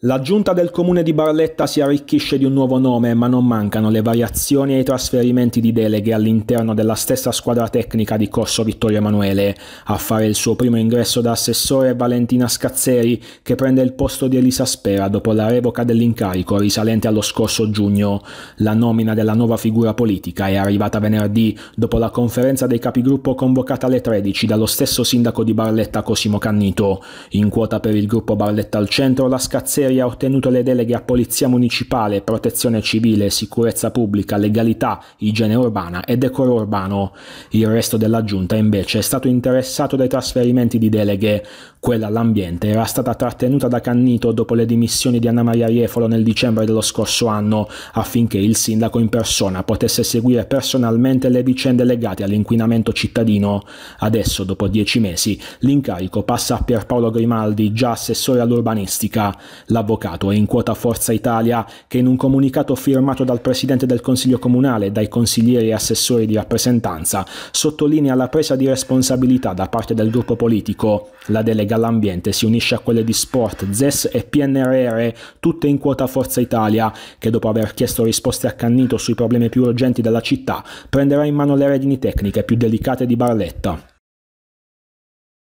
La giunta del comune di Barletta si arricchisce di un nuovo nome, ma non mancano le variazioni e i trasferimenti di deleghe all'interno della stessa squadra tecnica di Corso Vittorio Emanuele. A fare il suo primo ingresso da assessore è Valentina Scazzeri, che prende il posto di Elisa Spera dopo la revoca dell'incarico risalente allo scorso giugno. La nomina della nuova figura politica è arrivata venerdì dopo la conferenza dei capigruppo convocata alle 13 dallo stesso sindaco di Barletta Cosimo Cannito. In quota per il gruppo Barletta al centro la Scazzeri Ministeri ha ottenuto le deleghe a Polizia Municipale, Protezione Civile, Sicurezza Pubblica, Legalità, Igiene Urbana e Decoro Urbano. Il resto della Giunta invece è stato interessato dai trasferimenti di deleghe. Quella all'ambiente era stata trattenuta da Cannito dopo le dimissioni di Anna Maria Riefolo nel dicembre dello scorso anno, affinché il sindaco in persona potesse seguire personalmente le vicende legate all'inquinamento cittadino. Adesso, dopo dieci mesi, l'incarico passa a Pierpaolo Grimaldi, già assessore all'urbanistica. L'avvocato è in quota Forza Italia che in un comunicato firmato dal Presidente del Consiglio Comunale, dai consiglieri e assessori di rappresentanza, sottolinea la presa di responsabilità da parte del gruppo politico. La delega all'ambiente si unisce a quelle di Sport, ZES e PNRR, tutte in quota Forza Italia, che dopo aver chiesto risposte a Cannito sui problemi più urgenti della città, prenderà in mano le redini tecniche più delicate di Barletta.